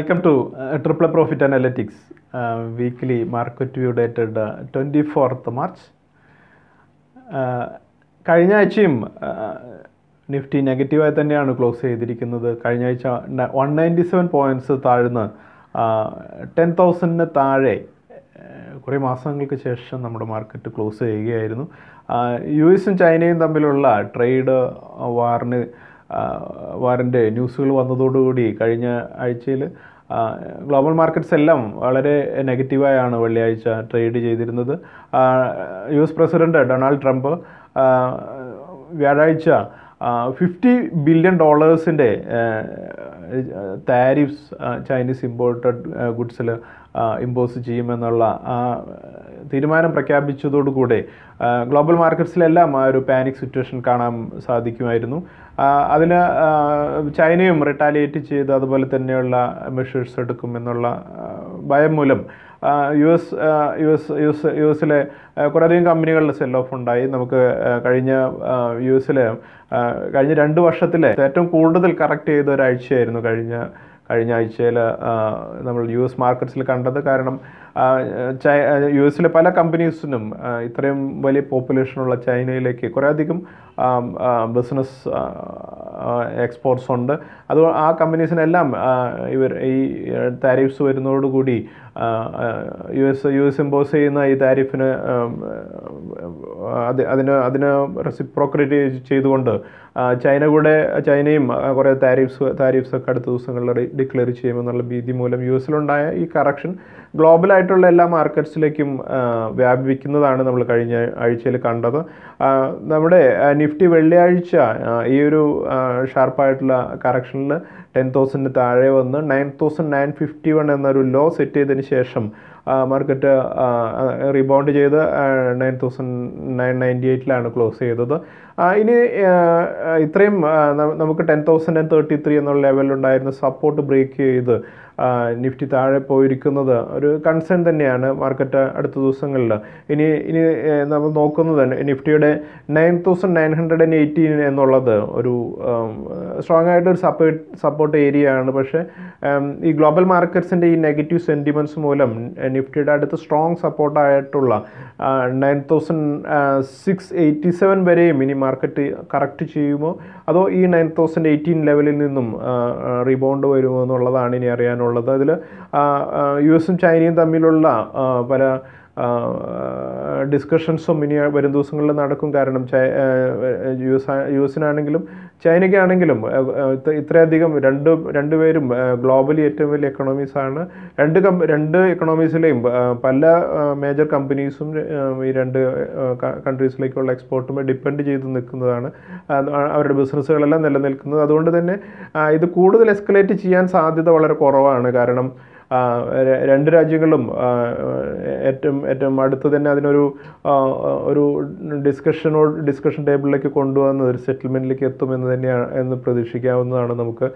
welcome to triple profit analytics weekly market view dated twenty fourth March കഴിഞ്ഞ ആഴ്ചയും uh, Nifty നെഗറ്റീവായി തന്നെയാണ് close ചെയ്തിരിക്കുന്നത് കഴിഞ്ഞ ആഴ്ച വൺ നയൻറ്റി സെവൻ പോയിൻറ്റ്സ് താഴ്ന്ന് ടെൻ തൗസൻഡിന് താഴെ കുറേ മാസങ്ങൾക്ക് ശേഷം നമ്മുടെ മാർക്കറ്റ് ക്ലോസ് ചെയ്യുകയായിരുന്നു യു എസും ചൈനയും തമ്മിലുള്ള ട്രേഡ് വാറിന് uh, വാറിൻ്റെ ന്യൂസുകൾ വന്നതോടുകൂടി കഴിഞ്ഞ ആഴ്ചയിൽ ഗ്ലോബൽ മാർക്കറ്റ്സ് എല്ലാം വളരെ നെഗറ്റീവായാണ് വെള്ളിയാഴ്ച ട്രേഡ് ചെയ്തിരുന്നത് US president Donald Trump വ്യാഴാഴ്ച ഫിഫ്റ്റി ബില്യൺ ഡോളേഴ്സിൻ്റെ താരിഫ്സ് ചൈനീസ് ഇമ്പോർട്ടഡ് ഗുഡ്സിൽ ഇമ്പോസ് ചെയ്യുമെന്നുള്ള തീരുമാനം പ്രഖ്യാപിച്ചതോടുകൂടെ ഗ്ലോബൽ മാർക്കറ്റ്സിലെല്ലാം ആ ഒരു പാനിക് സിറ്റുവേഷൻ കാണാൻ സാധിക്കുമായിരുന്നു അതിന് ചൈനയും റിട്ടാലിയേറ്റ് ചെയ്ത് അതുപോലെ തന്നെയുള്ള മെഷേഴ്സ് എടുക്കും എന്നുള്ള ഭയം മൂലം US US US യു എസിലെ കുറേയധികം കമ്പനികളിൽ സെൽ ഓഫ് ഉണ്ടായി നമുക്ക് കഴിഞ്ഞ യു എസിലെ കഴിഞ്ഞ രണ്ട് വർഷത്തിലെ ഏറ്റവും കൂടുതൽ കറക്റ്റ് ചെയ്ത ഒരാഴ്ചയായിരുന്നു കഴിഞ്ഞ കഴിഞ്ഞ ആഴ്ചയിൽ നമ്മൾ യു എസ് മാർക്കറ്റ്സിൽ കണ്ടത് കാരണം യു എസിലെ പല കമ്പനീസിനും ഇത്രയും വലിയ പോപ്പുലേഷനുള്ള ചൈനയിലേക്ക് അധികം ബിസിനസ് എക്സ്പോർട്സ് ഉണ്ട് അത് ആ കമ്പനീസിനെല്ലാം ഇവർ ഈ താരിഫ്സ് വരുന്നതോടുകൂടി US US impose ചെയ്യുന്ന ഈ താരിഫിന് അത് അതിന് അതിന് റെസിപ്രോക്രിറ്റി ചെയ്തുകൊണ്ട് ചൈന കൂടെ ചൈനയും കുറേ താരിഫ്സ് താരിഫ്സ് ഒക്കെ അടുത്ത ദിവസങ്ങളിൽ ഡിക്ലെയർ ചെയ്യുമെന്നുള്ള ഭീതി മൂലം യു എസിലുണ്ടായ ഈ കറക്ഷൻ ഗ്ലോബലായിട്ടുള്ള എല്ലാ മാർക്കറ്റ്സിലേക്കും വ്യാപിക്കുന്നതാണ് നമ്മൾ കഴിഞ്ഞ ആഴ്ചയിൽ കണ്ടത് നമ്മുടെ നിഫ്റ്റി വെള്ളിയാഴ്ച ഈ ഒരു ഷാർപ്പായിട്ടുള്ള കറക്ഷനിൽ ടെൻ തൗസൻഡിന് താഴെ വന്ന് nine thousand nine fifty one എന്നൊരു ലോ സെറ്റ് ചെയ്തതിന് ശേഷം മാർക്കറ്റ് റീബൗണ്ട് ചെയ്ത് നയൻ തൗസൻഡ് നയൻ നയൻറ്റി എയ്റ്റിലാണ് ക്ലോസ് ചെയ്തത് ഇനി ഇത്രയും നമുക്ക് ten thousand and thirty three എന്നുള്ള ലെവലിലുണ്ടായിരുന്ന സപ്പോർട്ട് ബ്രേക്ക് ചെയ്ത് നിഫ്റ്റി താഴെ പോയിരിക്കുന്നത് ഒരു കൺസേൺ തന്നെയാണ് മാർക്കറ്റ് അടുത്ത ദിവസങ്ങളിൽ ഇനി ഇനി നമ്മൾ നോക്കുന്നത് നിഫ്റ്റിയുടെ nine thousand nine hundred and eighteen എന്നുള്ളത് ഒരു സ്ട്രോങ് ആയിട്ട് ഒരു സപ്പോർട്ട് സപ്പോർട്ട് ഏരിയ ആണ് പക്ഷേ ഈ ഗ്ലോബൽ മാർക്കറ്റ്സിൻ്റെ ഈ നെഗറ്റീവ് സെൻറ്റിമെൻറ്റ്സ് മൂലം നിഫ്റ്റിയുടെ അടുത്ത് സ്ട്രോങ് സപ്പോർട്ടായിട്ടുള്ള nine thousand six eighty seven വരെയും ഇനി മാർക്കറ്റ് കറക്റ്റ് ചെയ്യുമോ അതോ ഈ നയൻ തൗസൻഡ് എയ്റ്റീൻ ലെവലിൽ നിന്നും റീബൗണ്ട് വരുമോ എന്നുള്ളതാണ് ഇനി അറിയാനുള്ളത് അതിൽ യു എസും ചൈനയും തമ്മിലുള്ള പല ഡിസ്കഷൻസും ഇനി വരും ദിവസങ്ങളിൽ നടക്കും കാരണം യു എസ് യു എസിനാണെങ്കിലും ചൈനയ്ക്കാണെങ്കിലും ഇത്രയധികം രണ്ട് രണ്ടുപേരും ഗ്ലോബലി ഏറ്റവും വലിയ എക്കണോമീസാണ് രണ്ട് കം രണ്ട് എക്കണോമീസിലെയും പല മേജർ കമ്പനീസും ഈ രണ്ട് കൺട്രീസിലേക്കുള്ള എക്സ്പോർട്ടും ഡിപ്പെൻഡ് ചെയ്ത് നിൽക്കുന്നതാണ് അവരുടെ ബിസിനസ്സുകളെല്ലാം നിലനിൽക്കുന്നത് അതുകൊണ്ട് തന്നെ ഇത് കൂടുതൽ എസ്കലേറ്റ് ചെയ്യാൻ സാധ്യത വളരെ കുറവാണ് കാരണം രണ്ട് രാജ്യങ്ങളിലും ഏറ്റവും ഏറ്റവും അടുത്ത് തന്നെ അതിനൊരു ഒരു ഡിസ്കഷനോ ഡിസ്കഷൻ ടേബിളിലേക്ക് കൊണ്ടുവന്ന് ഒരു സെറ്റിൽമെൻറ്റിലേക്ക് എത്തുമെന്ന് തന്നെയാണ് എന്ന് പ്രതീക്ഷിക്കാവുന്നതാണ് നമുക്ക്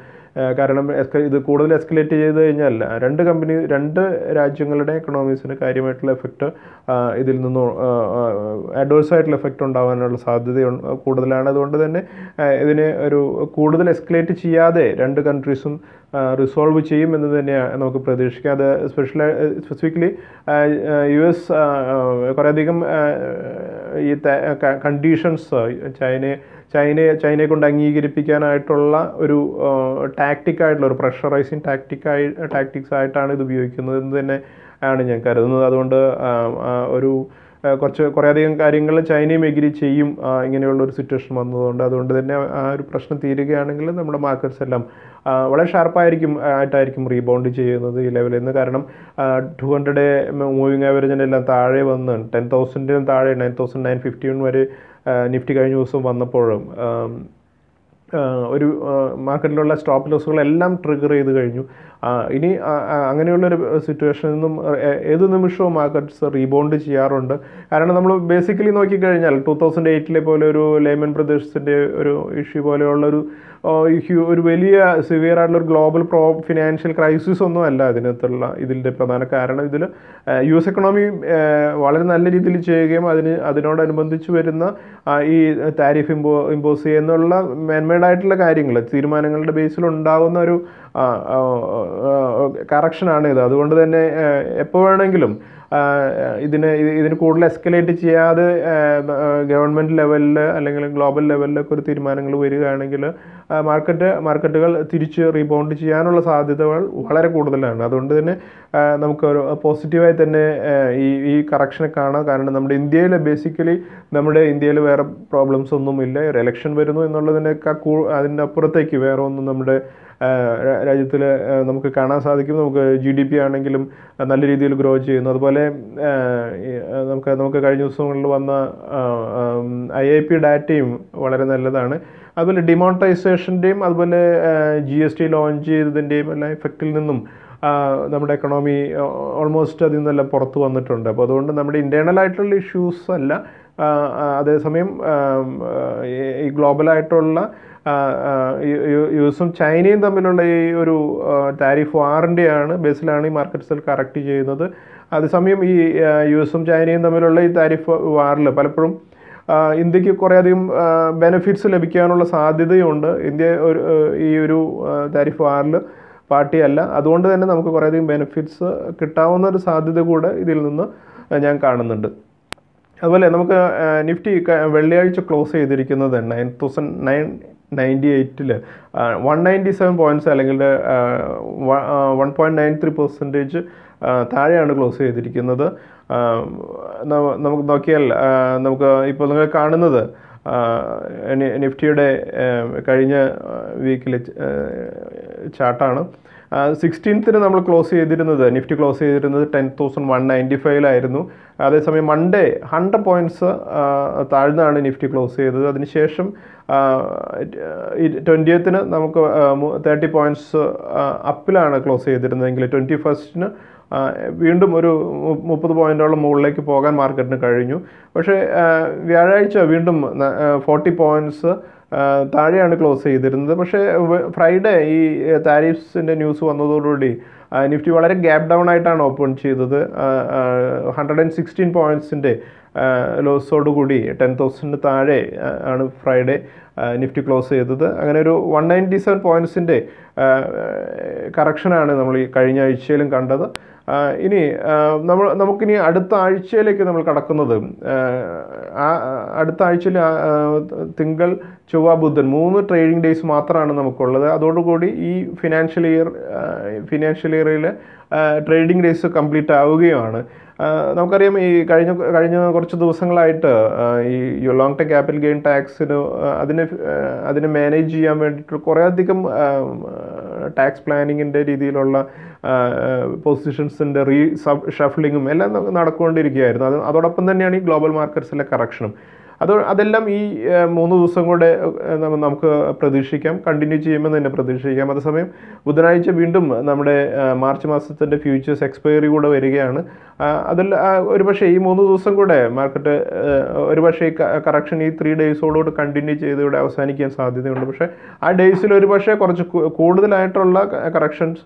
കാരണം എസ്ക ഇത് കൂടുതൽ എസ്കലേറ്റ് ചെയ്ത് കഴിഞ്ഞാൽ രണ്ട് കമ്പനി രണ്ട് രാജ്യങ്ങളുടെ എക്കണോമീസിന് കാര്യമായിട്ടുള്ള എഫക്റ്റ് ഇതിൽ നിന്ന് അഡ്വേഴ്സ് ആയിട്ടുള്ള എഫക്റ്റ് ഉണ്ടാകാനുള്ള സാധ്യത കൂടുതലാണ് അതുകൊണ്ട് തന്നെ ഇതിനെ ഒരു കൂടുതൽ എസ്കലേറ്റ് ചെയ്യാതെ രണ്ട് കൺട്രീസും റിസോൾവ് ചെയ്യും എന്ന് തന്നെയാണ് നമുക്ക് പ്രതീക്ഷിക്കാം അത് സ്പെഷ്യൽ സ്പെസിഫിക്കലി യു എസ് കുറേയധികം ഈ കണ്ടീഷൻസ് ചൈനയെ ചൈനയെ ചൈനയെ കൊണ്ട് അംഗീകരിപ്പിക്കാനായിട്ടുള്ള ഒരു ടാക്റ്റിക്കായിട്ടുള്ള ഒരു പ്രഷറൈസിങ് ടാക്റ്റിക്കായി ടാക്ടിക്സ് ആയിട്ടാണ് ഇത് ഉപയോഗിക്കുന്നത് എന്ന് തന്നെ ആണ് ഞാൻ കരുതുന്നത് അതുകൊണ്ട് ഒരു കുറച്ച് കുറേയധികം കാര്യങ്ങൾ ചൈനയും എഗ്രി ചെയ്യും ഇങ്ങനെയുള്ള ഒരു സിറ്റുവേഷൻ വന്നതുകൊണ്ട് അതുകൊണ്ട് തന്നെ ആ ഒരു പ്രശ്നം തീരുകയാണെങ്കിൽ നമ്മുടെ മാർക്കറ്റ്സ് എല്ലാം വളരെ ഷാർപ്പായിരിക്കും ആയിട്ടായിരിക്കും റീബൗണ്ട് ചെയ്യുന്നത് ഈ ലെവലിൽ നിന്ന് കാരണം ടു ഹൺഡ്രഡ് മൂവിങ് ആവറേജിൻ്റെ എല്ലാം താഴെ വന്ന് ടെൻ തൗസൻഡിനും താഴെ നയൻ തൗസൻഡ് നയൻ വൺ വരെ നിഫ്റ്റി കഴിഞ്ഞ ദിവസം വന്നപ്പോഴും ഒരു മാർക്കറ്റിലുള്ള സ്റ്റോപ്പ് ലോസുകളെല്ലാം ട്രിഗർ ചെയ്ത് കഴിഞ്ഞു ഇനി അങ്ങനെയുള്ളൊരു സിറ്റുവേഷനിൽ നിന്നും ഏത് നിമിഷവും മാർക്കറ്റ്സ് റീബൗണ്ട് ചെയ്യാറുണ്ട് കാരണം നമ്മൾ ബേസിക്കലി നോക്കിക്കഴിഞ്ഞാൽ ടൂ തൗസൻഡ് എയ്റ്റിലെ പോലെ ഒരു ലേമൻ പ്രദേശത്തിൻ്റെ ഒരു ഇഷ്യൂ പോലെയുള്ള ഒരു ഒരു വലിയ സിവിയർ ആയിട്ടുള്ള ഒരു ഗ്ലോബൽ പ്രോ ഫിനാൻഷ്യൽ ക്രൈസിസ് ഒന്നും അല്ല ഇതിനകത്തുള്ള ഇതിൻ്റെ പ്രധാന കാരണം ഇതിൽ യു എസ് എക്കണോമി വളരെ നല്ല രീതിയിൽ ചെയ്യുകയും അതിന് അതിനോടനുബന്ധിച്ച് വരുന്ന ഈ താരിഫ് ഇമ്പോ ഇമ്പോസ് ചെയ്യുന്നുള്ള മാൻമേഡ് ആയിട്ടുള്ള കാര്യങ്ങൾ തീരുമാനങ്ങളുടെ ബേസിൽ ഉണ്ടാകുന്ന ഒരു കറക്ഷനാണ് ഇത് അതുകൊണ്ട് തന്നെ എപ്പോൾ വേണമെങ്കിലും ഇതിന് ഇതിന് കൂടുതൽ എസ്കലേറ്റ് ചെയ്യാതെ ഗവൺമെൻറ് ലെവലിൽ അല്ലെങ്കിൽ ഗ്ലോബൽ ലെവലിലൊക്കെ ഒരു തീരുമാനങ്ങൾ വരികയാണെങ്കിൽ മാർക്കറ്റ് മാർക്കറ്റുകൾ തിരിച്ച് റീബൗണ്ട് ചെയ്യാനുള്ള സാധ്യതകൾ വളരെ കൂടുതലാണ് അതുകൊണ്ട് തന്നെ നമുക്ക് പോസിറ്റീവായി തന്നെ ഈ ഈ കറക്ഷനെ കാണാം കാരണം നമ്മുടെ ഇന്ത്യയിൽ ബേസിക്കലി നമ്മുടെ ഇന്ത്യയിൽ വേറെ പ്രോബ്ലംസ് ഒരു ഇലക്ഷൻ വരുന്നു എന്നുള്ളതിനേക്കാൾ അതിൻ്റെ അപ്പുറത്തേക്ക് വേറെ ഒന്നും നമ്മുടെ രാജ്യത്തിൽ നമുക്ക് കാണാൻ സാധിക്കും നമുക്ക് ജി ഡി പി ആണെങ്കിലും നല്ല രീതിയിൽ ഗ്രോ ചെയ്യുന്നു അതുപോലെ നമുക്ക് നമുക്ക് കഴിഞ്ഞ ദിവസങ്ങളിൽ വന്ന ഐ ഐ പി ഡാറ്റയും വളരെ നല്ലതാണ് അതുപോലെ ഡിമോണിറ്റൈസേഷൻ്റെയും അതുപോലെ ജി എസ് ടി ലോഞ്ച് ചെയ്തതിൻ്റെയും എല്ലാ ഇഫക്റ്റിൽ നിന്നും നമ്മുടെ എക്കണോമി ഓൾമോസ്റ്റ് അതിൽ നിന്നെല്ലാം പുറത്ത് വന്നിട്ടുണ്ട് അപ്പോൾ അതുകൊണ്ട് നമ്മുടെ ആയിട്ടുള്ള ഇഷ്യൂസ് അല്ല അതേസമയം ഈ ഗ്ലോബലായിട്ടുള്ള യു എസും ചൈനയും തമ്മിലുള്ള ഈ ഒരു താരിഫ് വാറിൻ്റെയാണ് ബേസിലാണ് ഈ മാർക്കറ്റ്സിൽ കറക്റ്റ് ചെയ്യുന്നത് അതേസമയം ഈ യു എസും ചൈനയും തമ്മിലുള്ള ഈ താരിഫ് വാറിൽ പലപ്പോഴും ഇന്ത്യക്ക് കുറേയധികം ബെനഫിറ്റ്സ് ലഭിക്കാനുള്ള സാധ്യതയുണ്ട് ഇന്ത്യ ഒരു ഈ ഒരു താരിഫ് വാറിൽ പാർട്ടിയല്ല അതുകൊണ്ട് തന്നെ നമുക്ക് കുറേയധികം ബെനഫിറ്റ്സ് കിട്ടാവുന്ന ഒരു സാധ്യത കൂടെ ഇതിൽ നിന്ന് ഞാൻ കാണുന്നുണ്ട് അതുപോലെ നമുക്ക് നിഫ്റ്റി വെള്ളിയാഴ്ച ക്ലോസ് ചെയ്തിരിക്കുന്നത് നയൻ തൗസൻഡ് നയൻ നയൻറ്റി എയ്റ്റിൽ വൺ നയൻറ്റി സെവൻ പോയിൻറ്റ്സ് അല്ലെങ്കിൽ one point nine three percentage താഴെയാണ് ക്ലോസ് ചെയ്തിരിക്കുന്നത് നമുക്ക് നോക്കിയാൽ നമുക്ക് ഇപ്പോൾ നിങ്ങൾ കാണുന്നത് നിഫ്റ്റിയുടെ കഴിഞ്ഞ വീക്കിലെ ചാർട്ടാണ് സിക്സ്റ്റീൻത്തിന് നമ്മൾ ക്ലോസ് ചെയ്തിരുന്നത് നിഫ്റ്റി ക്ലോസ് ചെയ്തിരുന്നത് ടെൻ തൗസൻഡ് വൺ നയൻറ്റി ഫൈവിലായിരുന്നു അതേസമയം മൺഡേ ഹൺഡ്രഡ് പോയിൻറ്റ്സ് താഴ്ന്നാണ് നിഫ്റ്റി ക്ലോസ് ചെയ്തത് അതിനുശേഷം ട്വൻറ്റിയത്തിന് നമുക്ക് തേർട്ടി പോയിൻറ്റ്സ് അപ്പിലാണ് ക്ലോസ് ചെയ്തിരുന്നതെങ്കിൽ ട്വൻറ്റി ഫസ്റ്റിന് വീണ്ടും ഒരു മുപ്പത് പോയിൻറ്റോളം മുകളിലേക്ക് പോകാൻ മാർക്കറ്റിന് കഴിഞ്ഞു പക്ഷേ വ്യാഴാഴ്ച വീണ്ടും ഫോർട്ടി പോയിൻറ്റ്സ് താഴെയാണ് ക്ലോസ് ചെയ്തിരുന്നത് പക്ഷേ ഫ്രൈഡേ ഈ താരിഫ്സിൻ്റെ ന്യൂസ് വന്നതോടുകൂടി നിഫ്റ്റി വളരെ ഗ്യാപ് ഡൗൺ ആയിട്ടാണ് ഓപ്പൺ ചെയ്തത് ഹൺഡ്രഡ് ആൻഡ് സിക്സ്റ്റീൻ പോയിൻറ്റ്സിൻ്റെ ലോസോടുകൂടി ടെൻ തൗസൻഡിന് താഴെ ആണ് ഫ്രൈഡേ നിഫ്റ്റി ക്ലോസ് ചെയ്തത് അങ്ങനെ ഒരു വൺ നയൻറ്റി സെവൻ പോയിൻറ്റ്സിൻ്റെ കറക്ഷനാണ് നമ്മൾ ഈ കഴിഞ്ഞ ആഴ്ചയിലും കണ്ടത് ഇനി നമ്മൾ നമുക്കിനി അടുത്ത ആഴ്ചയിലേക്ക് നമ്മൾ കടക്കുന്നത് ആ അടുത്ത ആഴ്ചയിൽ തിങ്കൾ ചൊവ്വ ബുധൻ മൂന്ന് ട്രേഡിംഗ് ഡേയ്സ് മാത്രമാണ് നമുക്കുള്ളത് അതോടുകൂടി ഈ ഫിനാൻഷ്യൽ ഇയർ ഫിനാൻഷ്യൽ ഇയറിലെ ട്രേഡിംഗ് ഡേയ്സ് കംപ്ലീറ്റ് ആവുകയുമാണ് നമുക്കറിയാം ഈ കഴിഞ്ഞ കഴിഞ്ഞ കുറച്ച് ദിവസങ്ങളായിട്ട് ഈ ലോങ് ടെക് ക്യാപിറ്റൽ ഗെയിൻ ടാക്സിന് അതിനെ അതിനെ മാനേജ് ചെയ്യാൻ വേണ്ടിയിട്ട് കുറേയധികം ടാക്സ് പ്ലാനിങ്ങിൻ്റെ രീതിയിലുള്ള പൊസിഷൻസിൻ്റെ റീ ഷഫ്ലിങ്ങും എല്ലാം നടക്കൊണ്ടിരിക്കുകയായിരുന്നു അത് അതോടൊപ്പം തന്നെയാണ് ഈ ഗ്ലോബൽ മാർക്കറ്റ്സിലെ കറക്ഷനും അത് അതെല്ലാം ഈ മൂന്ന് ദിവസം കൂടെ നമുക്ക് പ്രതീക്ഷിക്കാം കണ്ടിന്യൂ ചെയ്യുമെന്ന് തന്നെ പ്രതീക്ഷിക്കാം അതേസമയം ബുധനാഴ്ച വീണ്ടും നമ്മുടെ മാർച്ച് മാസത്തിൻ്റെ ഫ്യൂച്ചേഴ്സ് എക്സ്പയറി കൂടെ വരികയാണ് അതിൽ ഒരുപക്ഷെ ഈ മൂന്ന് ദിവസം കൂടെ മാർക്കറ്റ് ഒരുപക്ഷെ കറക്ഷൻ ഈ ത്രീ ഡേയ്സോടുകൂടി കണ്ടിന്യൂ ചെയ്ത് ഇവിടെ അവസാനിക്കാൻ സാധ്യതയുണ്ട് പക്ഷേ ആ ഡേയ്സിൽ ഒരുപക്ഷെ കുറച്ച് കൂടുതലായിട്ടുള്ള കറക്ഷൻസ്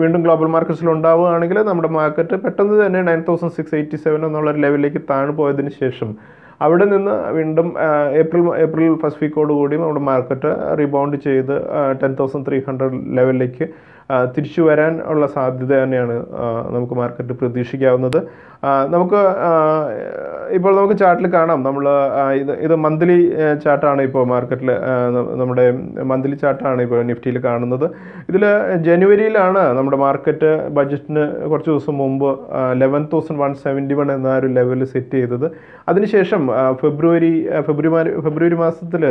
വീണ്ടും ഗ്ലോബൽ മാർക്കറ്റ്സിൽ ഉണ്ടാവുകയാണെങ്കിൽ നമ്മുടെ മാർക്കറ്റ് പെട്ടെന്ന് തന്നെ nine thousand six eighty seven എന്നുള്ള ലെവലിലേക്ക് താണു പോയതിന് ശേഷം അവിടെ നിന്ന് വീണ്ടും ഏപ്രിൽ ഏപ്രിൽ ഫസ്റ്റ് വീക്കോട് കൂടിയും നമ്മുടെ മാർക്കറ്റ് റിബൗണ്ട് ചെയ്ത് ടെൻ തൗസൻഡ് ത്രീ ഹൺഡ്രഡ് ലെവലിലേക്ക് തിരിച്ചു വരാൻ ഉള്ള സാധ്യത തന്നെയാണ് നമുക്ക് മാർക്കറ്റ് പ്രതീക്ഷിക്കാവുന്നത് നമുക്ക് ഇപ്പോൾ നമുക്ക് ചാർട്ടിൽ കാണാം നമ്മൾ ഇത് ഇത് മന്ത്ലി ചാർട്ടാണ് ഇപ്പോൾ മാർക്കറ്റിൽ നമ്മുടെ മന്ത്ലി ചാർട്ടാണ് ഇപ്പോൾ നിഫ്റ്റിയിൽ കാണുന്നത് ഇതിൽ ജനുവരിയിലാണ് നമ്മുടെ മാർക്കറ്റ് ബഡ്ജറ്റിന് കുറച്ച് ദിവസം മുമ്പ് eleven thousand one seventy one എന്ന ഒരു ലെവൽ സെറ്റ് ചെയ്തത് അതിനുശേഷം ഫെബ്രുവരി ഫെബ്രുവരി ഫെബ്രുവരി മാസത്തിൽ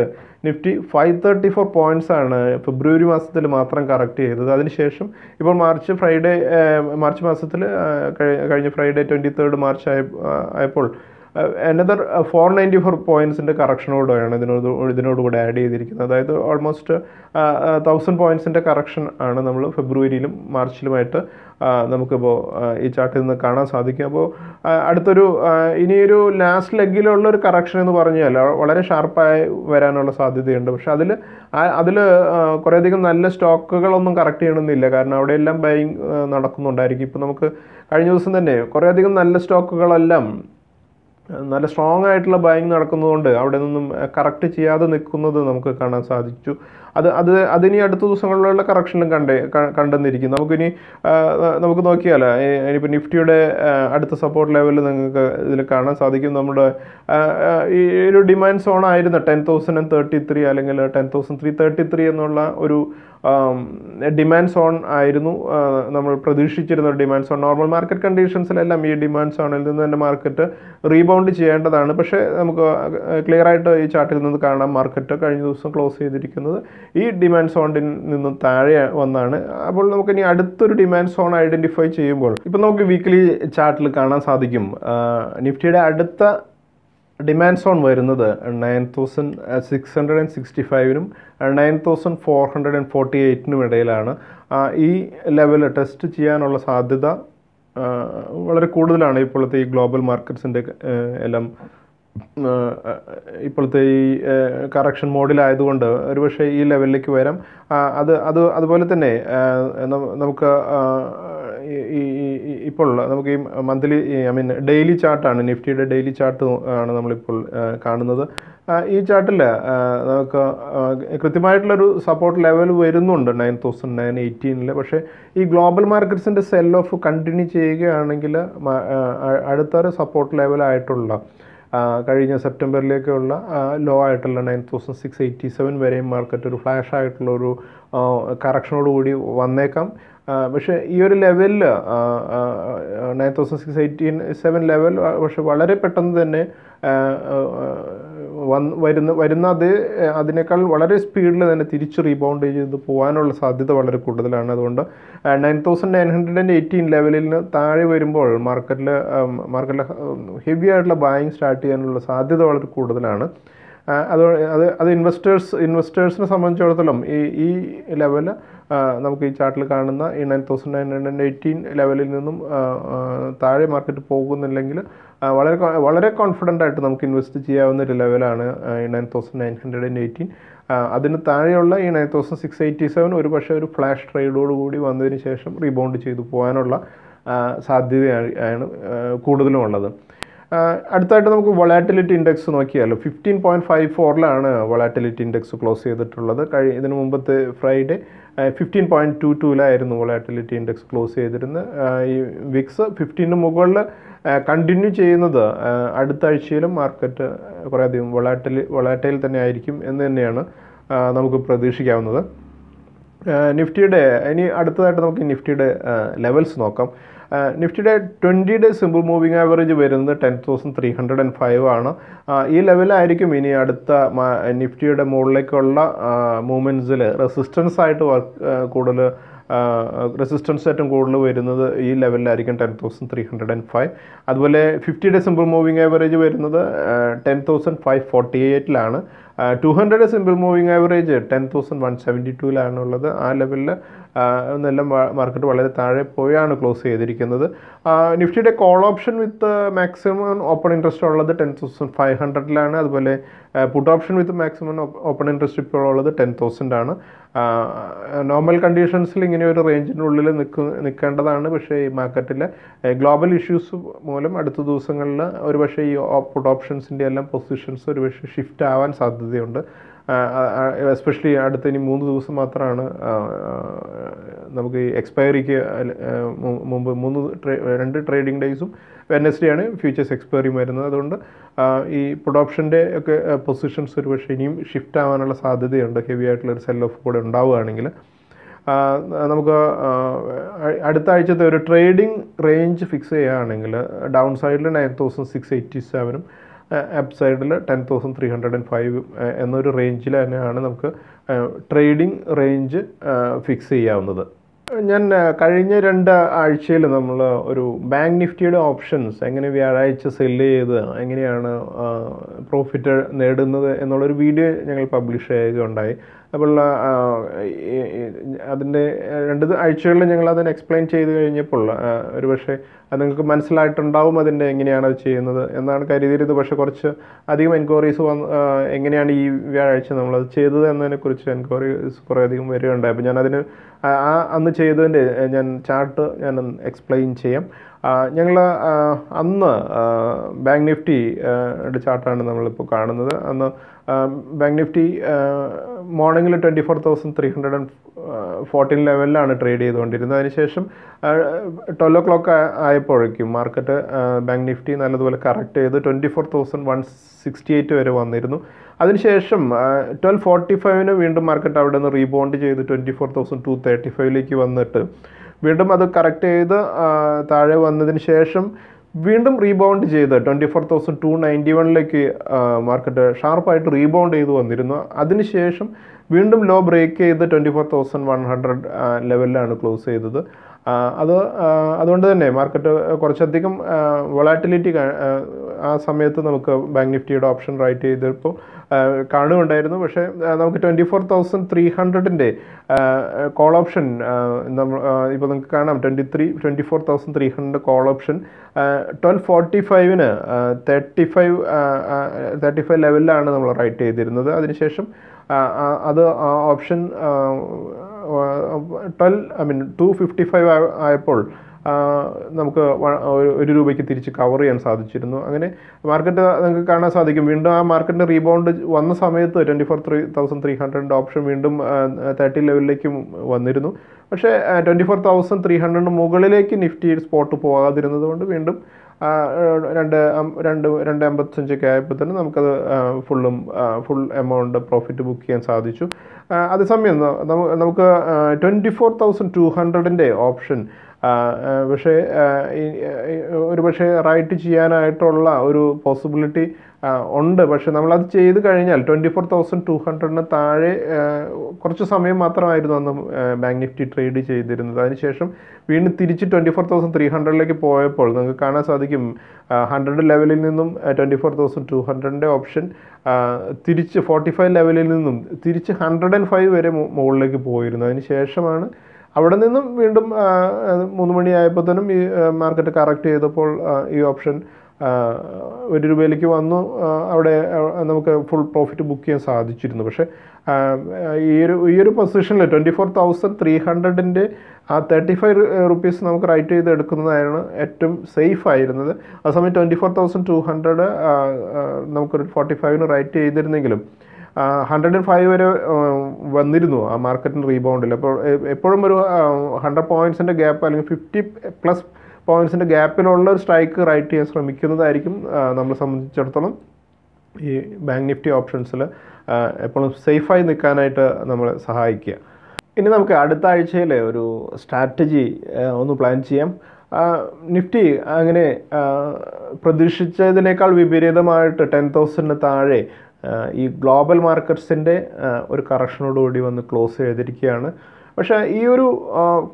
Nifty five thirty four points ആണ് ഫെബ്രുവരി മാസത്തിൽ മാത്രം കറക്റ്റ് ചെയ്തത് അതിനുശേഷം ഇപ്പോൾ മാർച്ച് ഫ്രൈഡേ മാർച്ച് മാസത്തിൽ കഴിഞ്ഞ ഫ്രൈഡേ ട്വൻറ്റി തേർഡ് മാർച്ച് ആയപ്പോൾ എനദർ ഫോർ നയൻറ്റി ഫോർ പോയിൻസിൻ്റെ കറക്ഷനോടെയാണ് ഇതിനോട് ഇതിനോടുകൂടി ആഡ് ചെയ്തിരിക്കുന്നത് അതായത് ഓൾമോസ്റ്റ് തൗസൻഡ് പോയിൻസിൻ്റെ കറക്ഷൻ ആണ് നമ്മൾ ഫെബ്രുവരിയിലും മാർച്ചിലുമായിട്ട് uh, നമുക്കിപ്പോൾ uh, ഈ ചാർട്ടിൽ നിന്ന് കാണാൻ സാധിക്കും അപ്പോൾ uh, അടുത്തൊരു ഇനിയൊരു ലാസ്റ്റ് ലെഗിലുള്ളൊരു ഒരു കറക്ഷൻ എന്ന് പറഞ്ഞാൽ വളരെ ഷാർപ്പായി വരാനുള്ള സാധ്യതയുണ്ട് പക്ഷേ അതിൽ അതിൽ കുറേയധികം നല്ല സ്റ്റോക്കുകളൊന്നും കറക്റ്റ് ചെയ്യണമെന്നില്ല കാരണം അവിടെയെല്ലാം ബൈങ് നടക്കുന്നുണ്ടായിരിക്കും ഇപ്പോൾ നമുക്ക് കഴിഞ്ഞ ദിവസം തന്നെ കുറേയധികം നല്ല സ്റ്റോക്കുകളെല്ലാം നല്ല സ്ട്രോങ് ആയിട്ടുള്ള ബൈങ് നടക്കുന്നതുകൊണ്ട് അവിടെ നിന്നും കറക്റ്റ് ചെയ്യാതെ നിൽക്കുന്നത് നമുക്ക് കാണാൻ സാധിച്ചു അത് അത് അതിനി അടുത്ത ദിവസങ്ങളിലുള്ള കറക്ഷനും കണ്ടേ കണ്ടെന്നിരിക്കും നമുക്കിനി നമുക്ക് നോക്കിയാൽ ഇനിയിപ്പോൾ നിഫ്റ്റിയുടെ അടുത്ത സപ്പോർട്ട് ലെവലിൽ നിങ്ങൾക്ക് ഇതിൽ കാണാൻ സാധിക്കും നമ്മുടെ ഈ ഒരു ഡിമാൻഡ് സോൺ ആയിരുന്നു ടെൻ തൗസൻഡ് തേർട്ടി ത്രീ അല്ലെങ്കിൽ ten thousand three thirty three എന്നുള്ള ഒരു ഡിമാൻഡ് സോൺ ആയിരുന്നു നമ്മൾ പ്രതീക്ഷിച്ചിരുന്ന ഒരു ഡിമാൻഡ് സോൺ നോർമൽ മാർക്കറ്റ് കണ്ടീഷൻസിലെല്ലാം ഈ ഡിമാൻഡ് സോണിൽ നിന്ന് തന്നെ മാർക്കറ്റ് റീബൗണ്ട് ചെയ്യേണ്ടതാണ് പക്ഷേ നമുക്ക് ക്ലിയർ ആയിട്ട് ഈ ചാർട്ടിൽ നിന്ന് കാണാം മാർക്കറ്റ് കഴിഞ്ഞ ദിവസം ക്ലോസ് ചെയ്തിരിക്കുന്നത് ഈ ഡിമാൻഡ് സോണിൽ നിന്ന് താഴെ വന്നാണ് അപ്പോൾ നമുക്ക് ഇനി അടുത്തൊരു ഡിമാൻഡ് സോൺ ഐഡൻറ്റിഫൈ ചെയ്യുമ്പോൾ ഇപ്പോൾ നമുക്ക് വീക്ക്ലി ചാർട്ടിൽ കാണാൻ സാധിക്കും നിഫ്റ്റിയുടെ അടുത്ത ഡിമാൻഡ് സോൺ വരുന്നത് nine thousand six hundred and sixty ഫൈവിനും nine thousand four hundred and forty എയ്റ്റിനും ഇടയിലാണ് ഈ ലെവൽ ടെസ്റ്റ് ചെയ്യാനുള്ള സാധ്യത വളരെ കൂടുതലാണ് ഇപ്പോഴത്തെ ഈ ഗ്ലോബൽ മാർക്കറ്റ്സിൻ്റെ എല്ലാം ഇപ്പോഴത്തെ ഈ കറക്ഷൻ മോഡിലായതുകൊണ്ട് ഒരുപക്ഷെ ഈ ലെവലിലേക്ക് വരാം അത് അത് അതുപോലെ തന്നെ നമുക്ക് ഈ ഇപ്പോൾ നമുക്ക് ഈ മന്ത്ലി ഐ മീൻ ഡെയിലി ചാർട്ടാണ് നിഫ്റ്റിയുടെ ഡെയിലി ചാർട്ട് ആണ് നമ്മളിപ്പോൾ കാണുന്നത് ഈ ചാർട്ടിൽ നമുക്ക് കൃത്യമായിട്ടുള്ളൊരു സപ്പോർട്ട് ലെവൽ വരുന്നുണ്ട് നയൻ തൗസൻഡ് നയൻ എയ്റ്റീനിൽ പക്ഷേ ഈ ഗ്ലോബൽ മാർക്കറ്റ്സിൻ്റെ സെൽ ഓഫ് കണ്ടിന്യൂ ചെയ്യുകയാണെങ്കിൽ അടുത്തൊരു സപ്പോർട്ട് ലെവലായിട്ടുള്ള കഴിഞ്ഞ സെപ്റ്റംബറിലേക്കുള്ള ലോ ആയിട്ടുള്ള nine thousand six eighty seven വരെയും മാർക്കറ്റ് ഒരു ഫ്ലാഷ് ആയിട്ടുള്ള ഒരു കൂടി വന്നേക്കാം പക്ഷേ ഈ ഒരു ലെവലിൽ nine thousand six eighteen seven level പക്ഷെ വളരെ പെട്ടെന്ന് തന്നെ വന്ന് വരുന്ന വരുന്ന അത് അതിനേക്കാൾ വളരെ സ്പീഡിൽ തന്നെ തിരിച്ച് റീബൗണ്ട് ചെയ്ത് പോകാനുള്ള സാധ്യത വളരെ കൂടുതലാണ് അതുകൊണ്ട് nine thousand nine hundred and eighteen ലെവലിൽ നിന്ന് താഴെ വരുമ്പോൾ മാർക്കറ്റിൽ മാർക്കറ്റിൽ ഹെവി ആയിട്ടുള്ള ബായിങ് സ്റ്റാർട്ട് ചെയ്യാനുള്ള സാധ്യത വളരെ കൂടുതലാണ് അത് അത് അത് ഇൻവെസ്റ്റേഴ്സ് ഇൻവെസ്റ്റേഴ്സിനെ സംബന്ധിച്ചിടത്തോളം ഈ ഈ ലെവൽ നമുക്ക് ഈ ചാർട്ടിൽ കാണുന്ന ഈ nine thousand nine hundred eighteen ലെവലിൽ നിന്നും താഴെ മാർക്കറ്റ് പോകുന്നില്ലെങ്കിൽ വളരെ വളരെ കോൺഫിഡൻ്റ് ആയിട്ട് നമുക്ക് ഇൻവെസ്റ്റ് ചെയ്യാവുന്ന ഒരു ലെവലാണ് ഈ nine thousand nine hundred and eighteen അതിന് താഴെയുള്ള ഈ nine thousand six eighty seven ഒരു പക്ഷേ ഒരു ഫ്ലാഷ് ട്രേഡോട് കൂടി വന്നതിന് ശേഷം റീബൗണ്ട് ചെയ്തു പോകാനുള്ള സാധ്യതയാണ് കൂടുതലും ഉള്ളത് അടുത്തായിട്ട് നമുക്ക് വളാറ്റിലിറ്റി ഇൻഡെക്സ് നോക്കിയാലോ ഫിഫ്റ്റീൻ പോയിൻറ്റ് ഫൈവ് ഫോറിലാണ് വളാറ്റിലിറ്റി ഇൻഡെക്സ് ക്ലോസ് ചെയ്തിട്ടുള്ളത് കഴി ഇതിന് മുമ്പത്തെ ഫ്രൈഡേ ഫിഫ്റ്റീൻ പോയിൻറ്റ് ടു ടുവിലായിരുന്നു വളാറ്റിലിറ്റി ഇൻഡെക്സ് ക്ലോസ് ചെയ്തിരുന്നത് ഈ വിക്സ് ഫിഫ്റ്റീന് മുകളിൽ കണ്ടിന്യൂ ചെയ്യുന്നത് അടുത്ത ആഴ്ചയിലും മാർക്കറ്റ് കുറേയധികം വൊളാറ്റിൽ വളാറ്റയിൽ തന്നെ ആയിരിക്കും എന്ന് തന്നെയാണ് നമുക്ക് പ്രതീക്ഷിക്കാവുന്നത് നിഫ്റ്റിയുടെ ഇനി അടുത്തതായിട്ട് നമുക്ക് നിഫ്റ്റിയുടെ ലെവൽസ് നോക്കാം നിഫ്റ്റിയുടെ twenty day simple moving average വരുന്നത് ten thousand three hundred and five ആണ് ഈ ലെവലായിരിക്കും ഇനി അടുത്ത നിഫ്റ്റിയുടെ മുകളിലേക്കുള്ള മൂവ്മെൻറ്റ്സിൽ റെസിസ്റ്റൻസ് ആയിട്ട് കൂടുതൽ റെസിസ്റ്റൻസ് ഏറ്റവും കൂടുതൽ വരുന്നത് ഈ ലെവലിലായിരിക്കും ten thousand three hundred and five അതുപോലെ fifty day simple moving average വരുന്നത് ടെൻ തൗസൻഡ് ഫൈവ് ഫോർട്ടി എയ്റ്റിലാണ് two hundred simple moving average ten thousand one seventy ടുവിലാണുള്ളത് ആ ലെവലിൽ എന്നെല്ലാം മാർക്കറ്റ് വളരെ താഴെ പോയാണ് ക്ലോസ് ചെയ്തിരിക്കുന്നത് നിഫ്റ്റിയുടെ call option with maximum open interest ഉള്ളത് ടെൻ തൗസൻഡ് ഫൈവ് ഹൺഡ്രഡിലാണ് അതുപോലെ put option with maximum open interest ഇപ്പോൾ ഉള്ളത് ടെൻ തൗസൻഡ് ആണ് നോർമൽ കണ്ടീഷൻസിൽ ഇങ്ങനെ ഒരു റേഞ്ചിനുള്ളിൽ നിൽക്ക് നിൽക്കേണ്ടതാണ് പക്ഷേ ഈ മാർക്കറ്റിലെ ഗ്ലോബൽ ഇഷ്യൂസ് മൂലം അടുത്ത ദിവസങ്ങളിൽ ഒരുപക്ഷേ ഈ പുട്ട് ഓപ്ഷൻസിൻ്റെ എല്ലാം പൊസിഷൻസ് ഒരുപക്ഷേ ഷിഫ്റ്റ് ആവാൻ സാധ്യതയുണ്ട് എസ്പെഷ്യലി അടുത്ത ഇനി മൂന്ന് ദിവസം മാത്രമാണ് നമുക്ക് ഈ എക്സ്പയറിക്ക് മുമ്പ് മൂന്ന് രണ്ട് ട്രേഡിംഗ് ഡേയ്സും വെനസ്ഡേ ആണ് ഫ്യൂച്ചേഴ്സ് എക്സ്പയറിയും വരുന്നത് അതുകൊണ്ട് ഈ പ്രൊഡോപ്ഷൻ്റെ ഒക്കെ പൊസിഷൻസ് ഒരു പക്ഷേ ഇനിയും ഷിഫ്റ്റ് ആവാനുള്ള സാധ്യതയുണ്ട് ഹെവി ആയിട്ടുള്ള ഒരു സെൽ ഓഫ് കൂടെ ഉണ്ടാവുകയാണെങ്കിൽ നമുക്ക് അടുത്ത ആഴ്ചത്തെ ഒരു ട്രേഡിംഗ് റേഞ്ച് ഫിക്സ് ചെയ്യുകയാണെങ്കിൽ ഡൗൺ സൈഡിൽ നയൻ തൗസൻഡ് സിക്സ് എയ്റ്റി സെവനും അപ്സൈഡിൽ ten thousand three hundred and five എന്നൊരു റേഞ്ചിൽ തന്നെയാണ് നമുക്ക് ട്രേഡിംഗ് റേഞ്ച് ഫിക്സ് ചെയ്യാവുന്നത് ഞാൻ കഴിഞ്ഞ രണ്ട് ആഴ്ചയിൽ നമ്മൾ ഒരു ബാങ്ക് നിഫ്റ്റിയുടെ ഓപ്ഷൻസ് എങ്ങനെ വ്യാഴാഴ്ച സെല്ല് ചെയ്ത് എങ്ങനെയാണ് പ്രോഫിറ്റ് നേടുന്നത് എന്നുള്ളൊരു വീഡിയോ ഞങ്ങൾ പബ്ലിഷ് ചെയ്യുകയുണ്ടായി അപ്പോൾ അതിൻ്റെ രണ്ട് ആഴ്ചകളിൽ ഞങ്ങൾ അതിന് എക്സ്പ്ലെയിൻ ചെയ്ത് കഴിഞ്ഞപ്പോൾ ഒരു പക്ഷേ അത് നിങ്ങൾക്ക് മനസ്സിലായിട്ടുണ്ടാവും അതിൻ്റെ എങ്ങനെയാണ് അത് ചെയ്യുന്നത് എന്നാണ് കരുതിയിരുന്നത് പക്ഷേ കുറച്ച് അധികം എൻക്വയറീസ് വന്ന് എങ്ങനെയാണ് ഈ വ്യാഴാഴ്ച നമ്മളത് ചെയ്തത് എന്നതിനെക്കുറിച്ച് എൻക്വയറീസ് കുറേ അധികം വരികയുണ്ടായി അപ്പോൾ ഞാനതിന് ആ അന്ന് ചെയ്തതിൻ്റെ ഞാൻ ചാർട്ട് ഞാൻ എക്സ്പ്ലെയിൻ ചെയ്യാം ഞങ്ങൾ അന്ന് ബാങ്ക് നിഫ്റ്റി ചാർട്ടാണ് നമ്മളിപ്പോൾ കാണുന്നത് അന്ന് ബാങ്ക് നിഫ്റ്റി മോർണിംഗിൽ twenty four thousand three hundred and fourteen ലെവലിലാണ് ട്രേഡ് ചെയ്തുകൊണ്ടിരുന്നത് അതിനുശേഷം ട്വൽവ് ഒ ക്ലോക്ക് ആയപ്പോഴേക്കും മാർക്കറ്റ് ബാങ്ക് നിഫ്റ്റി നല്ലതുപോലെ കറക്റ്റ് ചെയ്ത് twenty four thousand one sixty eight വരെ വന്നിരുന്നു അതിനുശേഷം ട്വൽവ് ഫോർട്ടി ഫൈവിന് വീണ്ടും മാർക്കറ്റ് അവിടെ നിന്ന് റീബോണ്ട് ചെയ്ത് twenty four thousand two thirty ഫൈവിലേക്ക് വന്നിട്ട് വീണ്ടും അത് കറക്റ്റ് ചെയ്ത് താഴെ വന്നതിന് ശേഷം വീണ്ടും റീബൗണ്ട് ചെയ്ത് twenty four thousand two ninety വണ്ണിലേക്ക് മാർക്കറ്റ് ഷാർപ്പായിട്ട് റീബൗണ്ട് ചെയ്ത് വന്നിരുന്നു അതിനുശേഷം വീണ്ടും ലോ ബ്രേക്ക് ചെയ്ത് twenty four thousand one hundred ലെവലിലാണ് ക്ലോസ് ചെയ്തത് അത് അതുകൊണ്ട് തന്നെ മാർക്കറ്റ് കുറച്ചധികം വളാറ്റിലിറ്റി ആ സമയത്ത് നമുക്ക് ബാങ്ക് നിഫ്റ്റിയുടെ ഓപ്ഷൻ റൈറ്റ് ചെയ്തപ്പോൾ കാണുകയുണ്ടായിരുന്നു പക്ഷേ നമുക്ക് ട്വൻറ്റി ഫോർ തൗസൻഡ് ത്രീ ഹൺഡ്രഡിൻ്റെ കോൾ ഓപ്ഷൻ നമ്മൾ ഇപ്പോൾ നമുക്ക് കാണാം twenty three twenty four thousand three hundred call option twelve forty ഫൈവിന് തേർട്ടി ഫൈവ് തേർട്ടി ഫൈവ് ലെവലിലാണ് നമ്മൾ റൈറ്റ് ചെയ്തിരുന്നത് അതിനുശേഷം അത് ആ option twelve I mean two fifty five ആയപ്പോൾ നമുക്ക് ഒരു രൂപയ്ക്ക് തിരിച്ച് കവർ ചെയ്യാൻ സാധിച്ചിരുന്നു അങ്ങനെ മാർക്കറ്റ് നിങ്ങൾക്ക് കാണാൻ സാധിക്കും വീണ്ടും ആ മാർക്കറ്റിൻ്റെ റീബൗണ്ട് വന്ന സമയത്ത് twenty four three thousand three ഹൺഡ്രഡിൻ്റെ ഓപ്ഷൻ വീണ്ടും തേർട്ടി ലെവലിലേക്കും വന്നിരുന്നു പക്ഷേ ട്വൻറ്റി ഫോർ തൗസൻഡ് ത്രീ ഹൺഡ്രഡിന് മുകളിലേക്ക് നിഫ്റ്റി സ്പോട്ട് പോകാതിരുന്നത് കൊണ്ട് വീണ്ടും രണ്ട് രണ്ട് രണ്ട് അമ്പത്തഞ്ചൊക്കെ ആയപ്പോൾ തന്നെ നമുക്കത് ഫുള്ളും ഫുൾ എമൗണ്ട് പ്രോഫിറ്റ് ബുക്ക് ചെയ്യാൻ സാധിച്ചു അതേസമയം നമുക്ക് ട്വൻറ്റി ഫോർ തൗസൻഡ് ടു ഹൺഡ്രഡിൻ്റെ ഓപ്ഷൻ പക്ഷേ ഒരുപക്ഷെ റൈറ്റ് ചെയ്യാനായിട്ടുള്ള ഒരു പോസിബിലിറ്റി ഉണ്ട് പക്ഷെ നമ്മളത് ചെയ്ത് കഴിഞ്ഞാൽ ട്വൻറ്റി ഫോർ തൗസൻഡ് ടു ഹൺഡ്രഡിന് താഴെ കുറച്ച് സമയം മാത്രമായിരുന്നു അന്ന് ബാങ്ക് നിഫ്റ്റി ട്രേഡ് ചെയ്തിരുന്നത് അതിനുശേഷം വീണ്ടും തിരിച്ച് ട്വൻറ്റി ഫോർ തൗസൻഡ് ത്രീ ഹൺഡ്രഡിലേക്ക് പോയപ്പോൾ നിങ്ങൾക്ക് കാണാൻ സാധിക്കും ഹൺഡ്രഡ് ലെവലിൽ നിന്നും ട്വൻറ്റി ഫോർ തൗസൻഡ് ടു ഹൺഡ്രഡിൻ്റെ ഓപ്ഷൻ തിരിച്ച് ഫോർട്ടി ഫൈവ് ലെവലിൽ നിന്നും തിരിച്ച് ഹൺഡ്രഡ് ആൻഡ് ഫൈവ് വരെ മുകളിലേക്ക് പോയിരുന്നു അതിന് ശേഷമാണ് അവിടെ നിന്നും വീണ്ടും മൂന്ന് തന്നെ ഈ മാർക്കറ്റ് കറക്റ്റ് ചെയ്തപ്പോൾ ഈ ഓപ്ഷൻ ഒരു രൂപയിലേക്ക് വന്നു അവിടെ നമുക്ക് ഫുൾ പ്രോഫിറ്റ് ബുക്ക് ചെയ്യാൻ സാധിച്ചിരുന്നു പക്ഷേ ഈ ഒരു ഈ ഒരു പൊസിഷനിൽ ട്വൻറ്റി ഫോർ തൗസൻഡ് ത്രീ ഹൺഡ്രഡിൻ്റെ ആ തേർട്ടി ഫൈവ് റുപ്പീസ് നമുക്ക് റൈറ്റ് ചെയ്ത് എടുക്കുന്നതായിരുന്നു ഏറ്റവും സേഫ് ആയിരുന്നത് ആ സമയം twenty four thousand two hundred നമുക്കൊരു ഫോർട്ടി ഫൈവിന് റൈറ്റ് ചെയ്തിരുന്നെങ്കിലും ഹൺഡ്രഡ് ആൻഡ് ഫൈവ് വരെ വന്നിരുന്നു ആ മാർക്കറ്റിൻ്റെ റീബൗണ്ടിൽ അപ്പോൾ എപ്പോഴും ഒരു ഹൺഡ്രഡ് പോയിൻസിൻ്റെ ഗ്യാപ്പ് അല്ലെങ്കിൽ ഫിഫ്റ്റി പ്ലസ് പോയിൻസിൻ്റെ ഗ്യാപ്പിലുള്ള ഒരു സ്ട്രൈക്ക് റൈറ്റ് ചെയ്യാൻ ശ്രമിക്കുന്നതായിരിക്കും നമ്മളെ സംബന്ധിച്ചിടത്തോളം ഈ ബാങ്ക് നിഫ്റ്റി ഓപ്ഷൻസിൽ എപ്പോഴും സേഫായി നിൽക്കാനായിട്ട് നമ്മളെ സഹായിക്കുക ഇനി നമുക്ക് അടുത്ത ആഴ്ചയിലെ ഒരു സ്ട്രാറ്റജി ഒന്ന് പ്ലാൻ ചെയ്യാം നിഫ്റ്റി അങ്ങനെ പ്രതീക്ഷിച്ചതിനേക്കാൾ വിപരീതമായിട്ട് ടെൻ തൗസൻഡിന് താഴെ ഈ ഗ്ലോബൽ മാർക്കറ്റ്സിൻ്റെ ഒരു കറക്ഷനോടുകൂടി വന്ന് ക്ലോസ് ചെയ്തിരിക്കുകയാണ് പക്ഷേ ഈ ഒരു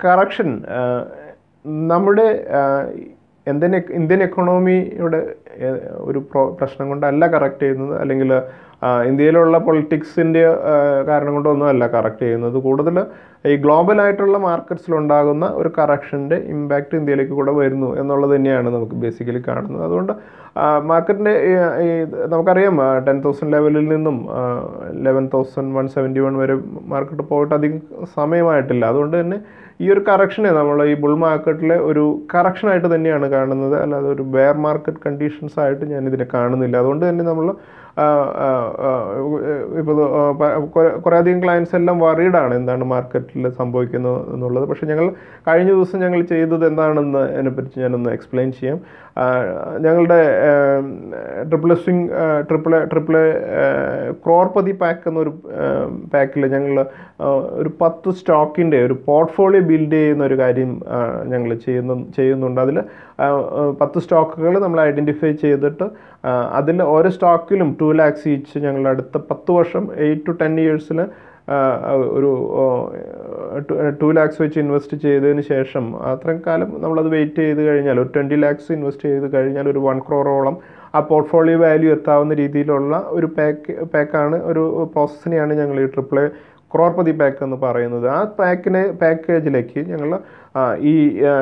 കറക്ഷൻ നമ്മുടെ ഇന്ത്യൻ ഇന്ത്യൻ എക്കണോമിയുടെ ഒരു പ്രശ്നം കൊണ്ടല്ല കറക്റ്റ് ചെയ്യുന്നത് അല്ലെങ്കിൽ ഇന്ത്യയിലുള്ള പൊളിറ്റിക്സിൻ്റെ കാരണം കൊണ്ടൊന്നുമല്ല കറക്റ്റ് ചെയ്യുന്നത് കൂടുതൽ ഈ ഗ്ലോബലായിട്ടുള്ള മാർക്കറ്റ്സിലുണ്ടാകുന്ന ഒരു കറക്ഷൻ്റെ ഇമ്പാക്റ്റ് ഇന്ത്യയിലേക്ക് കൂടെ വരുന്നു എന്നുള്ളത് തന്നെയാണ് നമുക്ക് ബേസിക്കലി കാണുന്നത് അതുകൊണ്ട് മാർക്കറ്റിൻ്റെ നമുക്കറിയാം ടെൻ തൗസൻഡ് ലെവലിൽ നിന്നും eleven thousand one seventy one വരെ മാർക്കറ്റ് പോയിട്ട് അധികം സമയമായിട്ടില്ല അതുകൊണ്ട് തന്നെ ഈ ഒരു കറക്ഷനെ നമ്മൾ ഈ ബുൾ മാർക്കറ്റിലെ ഒരു കറക്ഷനായിട്ട് തന്നെയാണ് കാണുന്നത് അല്ലാതെ ഒരു ബെയർ മാർക്കറ്റ് കണ്ടീഷൻസ് ആയിട്ട് ഞാനിതിനെ കാണുന്നില്ല അതുകൊണ്ട് തന്നെ നമ്മൾ ഇപ്പോൾ അധികം ക്ലയൻസ് എല്ലാം വറീഡാണ് എന്താണ് മാർക്കറ്റിൽ സംഭവിക്കുന്നത് എന്നുള്ളത് പക്ഷേ ഞങ്ങൾ കഴിഞ്ഞ ദിവസം ഞങ്ങൾ ചെയ്തത് എന്താണെന്ന് അതിനെപ്പറ്റി ഞാനൊന്ന് എക്സ്പ്ലെയിൻ ചെയ്യാം ഞങ്ങളുടെ triple swing triple triple Crorepati pack എന്നൊരു പാക്കിൽ ഞങ്ങൾ ഒരു പത്ത് സ്റ്റോക്കിൻ്റെ ഒരു പോർട്ട്ഫോളിയോ ബിൽഡ് ചെയ്യുന്ന ഒരു കാര്യം ഞങ്ങൾ ചെയ്യുന്നു ചെയ്യുന്നുണ്ട് അതിൽ പത്ത് സ്റ്റോക്കുകൾ നമ്മൾ ഐഡൻറ്റിഫൈ ചെയ്തിട്ട് അതിൽ ഓരോ സ്റ്റോക്കിലും ടു ലാക്സ് ഈച്ച് ഞങ്ങൾ അടുത്ത പത്ത് വർഷം എയ്റ്റ് ടു ടെൻ ഇയേഴ്സിൽ ഒരു ടു ലാക്സ് വെച്ച് ഇൻവെസ്റ്റ് ചെയ്തതിന് ശേഷം അത്രയും കാലം നമ്മളത് വെയിറ്റ് ചെയ്ത് കഴിഞ്ഞാൽ ഒരു ട്വൻറ്റി ലാക്സ് ഇൻവെസ്റ്റ് ചെയ്ത് കഴിഞ്ഞാൽ ഒരു വൺ ക്രോറോളം ആ പോർട്ട്ഫോളിയോ വാല്യൂ എത്താവുന്ന രീതിയിലുള്ള ഒരു പാക്ക് പാക്കാണ് ഒരു പ്രോസസ്സിനെയാണ് ഞങ്ങൾ ഈ ട്രിപ്പിൾ ക്രോർപതി പാക്ക് എന്ന് പറയുന്നത് ആ പാക്കിനെ പാക്കേജിലേക്ക് ഞങ്ങൾ ഈ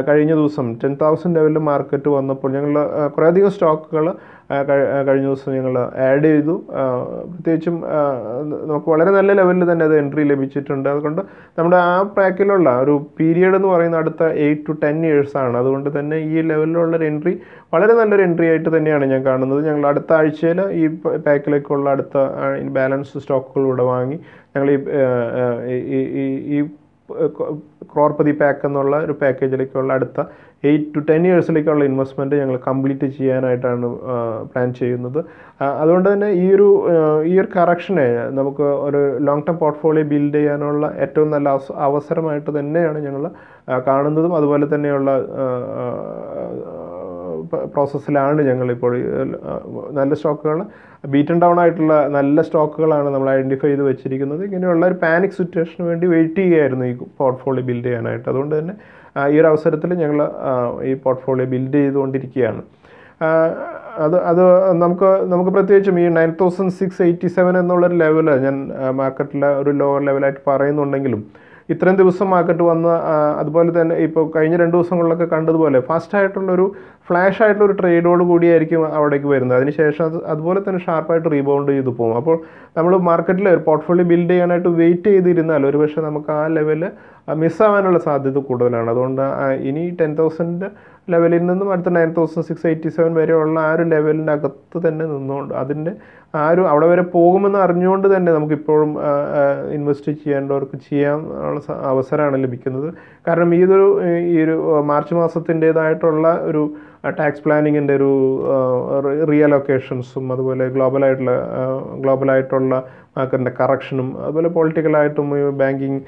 കഴിഞ്ഞ ദിവസം ടെൻ തൗസൻഡ് ലെവലിൽ മാർക്കറ്റ് വന്നപ്പോൾ ഞങ്ങൾ കുറേയധികം സ്റ്റോക്കുകൾ കഴിഞ്ഞ ദിവസം ഞങ്ങൾ ആഡ് ചെയ്തു പ്രത്യേകിച്ചും നമുക്ക് വളരെ നല്ല ലെവലിൽ തന്നെ അത് എൻട്രി ലഭിച്ചിട്ടുണ്ട് അതുകൊണ്ട് നമ്മുടെ ആ പാക്കിലുള്ള ഒരു പീരിയഡ് എന്ന് പറയുന്ന അടുത്ത എയ്റ്റ് ടു ടെൻ ഇയേഴ്സാണ് അതുകൊണ്ട് തന്നെ ഈ ലെവലിലുള്ള ഒരു എൻട്രി വളരെ നല്ലൊരു എൻട്രി ആയിട്ട് തന്നെയാണ് ഞാൻ കാണുന്നത് ഞങ്ങൾ അടുത്ത ആഴ്ചയിൽ ഈ പാക്കിലേക്കുള്ള അടുത്ത ബാലൻസ് സ്റ്റോക്കുകളിലൂടെ വാങ്ങി ഞങ്ങൾ ഈ ഈ ക്രോർപതി പാക്ക് എന്നുള്ള ഒരു പാക്കേജിലേക്കുള്ള അടുത്ത എയ്റ്റ് ടു ടെൻ ഇയേഴ്സിലേക്കുള്ള ഇൻവെസ്റ്റ്മെൻറ്റ് ഞങ്ങൾ കംപ്ലീറ്റ് ചെയ്യാനായിട്ടാണ് പ്ലാൻ ചെയ്യുന്നത് അതുകൊണ്ട് തന്നെ ഈ ഒരു ഈ ഒരു കറക്ഷനെ നമുക്ക് ഒരു ലോങ് ടേം പോർട്ട്ഫോളിയോ ബിൽഡ് ചെയ്യാനുള്ള ഏറ്റവും നല്ല അവസരമായിട്ട് തന്നെയാണ് ഞങ്ങൾ കാണുന്നതും അതുപോലെ തന്നെയുള്ള പ്രോസസ്സിലാണ് ഞങ്ങളിപ്പോൾ നല്ല സ്റ്റോക്കുകൾ ബീറ്റൺ ഡൗൺ ആയിട്ടുള്ള നല്ല സ്റ്റോക്കുകളാണ് നമ്മൾ ഐഡൻറ്റിഫൈ ചെയ്ത് വെച്ചിരിക്കുന്നത് ഇങ്ങനെയുള്ള ഒരു പാനിക് സിറ്റുവേഷന് വേണ്ടി വെയിറ്റ് ചെയ്യുകയായിരുന്നു ഈ പോർട്ട്ഫോളിയോ ബിൽഡ് ചെയ്യാനായിട്ട് അതുകൊണ്ട് തന്നെ ഈ ഒരു അവസരത്തിൽ ഞങ്ങൾ ഈ പോർട്ട്ഫോളിയോ ബിൽഡ് ചെയ്തുകൊണ്ടിരിക്കുകയാണ് അത് അത് നമുക്ക് നമുക്ക് പ്രത്യേകിച്ചും ഈ nine thousand six eighty seven എന്നുള്ളൊരു ലെവൽ ഞാൻ മാർക്കറ്റിലെ ഒരു ലോവർ ലെവലായിട്ട് പറയുന്നുണ്ടെങ്കിലും ഇത്രയും മാർക്കറ്റ് വന്ന അതുപോലെ തന്നെ ഇപ്പോൾ കഴിഞ്ഞ രണ്ട് ദിവസങ്ങളിലൊക്കെ കണ്ടതുപോലെ ഫാസ്റ്റായിട്ടുള്ളൊരു ഫ്ലാഷ് ആയിട്ടുള്ള ഒരു ട്രേഡോട് കൂടിയായിരിക്കും അവിടേക്ക് വരുന്നത് അതിനുശേഷം അതുപോലെ തന്നെ ഷാർപ്പായിട്ട് റീബൗണ്ട് ചെയ്ത് പോകും അപ്പോൾ നമ്മൾ മാർക്കറ്റിൽ ഒരു പോർട്ട്ഫോളിയോ ബിൽഡ് ചെയ്യാനായിട്ട് വെയിറ്റ് ചെയ്തിരുന്നാൽ പക്ഷേ നമുക്ക് ആ ലെവല് മിസ്സാവാനുള്ള സാധ്യത കൂടുതലാണ് അതുകൊണ്ട് ഇനി ടെൻ തൗസൻഡ് ലെവലിൽ നിന്നും അടുത്ത nine thousand six eighty seven വരെയുള്ള ആ ഒരു ലെവലിൻ്റെ അകത്ത് തന്നെ നിന്നുകൊണ്ട് അതിൻ്റെ ആരും അവിടെ വരെ പോകുമെന്ന് അറിഞ്ഞുകൊണ്ട് തന്നെ നമുക്കിപ്പോഴും ഇൻവെസ്റ്റ് ചെയ്യേണ്ടവർക്ക് ചെയ്യാൻ ഉള്ള അവസരമാണ് ലഭിക്കുന്നത് കാരണം ഇതൊരു ഈ ഒരു മാർച്ച് മാസത്തിൻ്റേതായിട്ടുള്ള ഒരു ടാക്സ് പ്ലാനിങ്ങിൻ്റെ ഒരു ലൊക്കേഷൻസും അതുപോലെ ഗ്ലോബലായിട്ടുള്ള ഗ്ലോബലായിട്ടുള്ള മാർക്കറ്റിൻ്റെ കറക്ഷനും അതുപോലെ പൊളിറ്റിക്കലായിട്ടും ബാങ്കിങ്